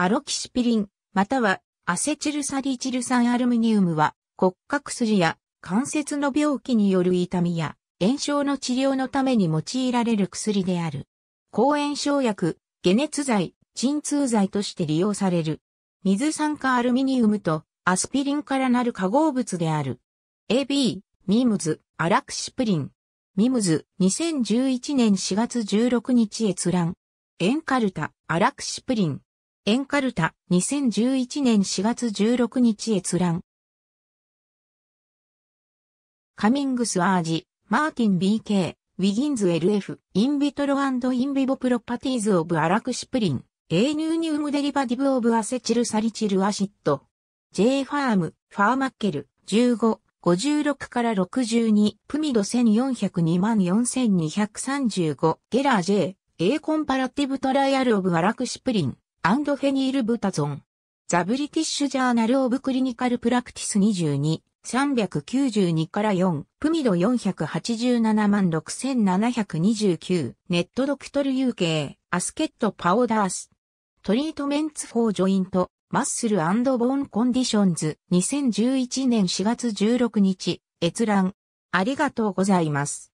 アロキシピリン、またはアセチルサリチル酸アルミニウムは骨格筋や関節の病気による痛みや炎症の治療のために用いられる薬である。抗炎症薬、解熱剤、鎮痛剤として利用される。水酸化アルミニウムとアスピリンからなる化合物である。AB、ミムズ、アラクシプリン。ミムズ、2011年4月16日閲覧。エンカルタ、アラクシプリン。エンカルタ、2011年4月16日閲覧。カミングス・アージ、マーティン・ BK、ウィギンズ・ LF、インビトロインビボ・プロパティーズ・オブ・アラクシプリン、エーニューニウム・デリバディブ・オブ・アセチル・サリチル・アシッド、J・ ファーム、ファーマッケル、15、56から62、プミド14024235、ゲラー J、A コンパラティブトライアルオブアラクシプリン、アンドフェニールブタゾン。ザ・ブリティッシュ・ジャーナル・オブ・クリニカル・プラクティス22、392から4、プミド487万6729、ネットドクトル UK、アスケット・パオダース。トリートメンツ・フォー・ジョイント、マッスルボーン・コンディションズ、2011年4月16日、閲覧。ありがとうございます。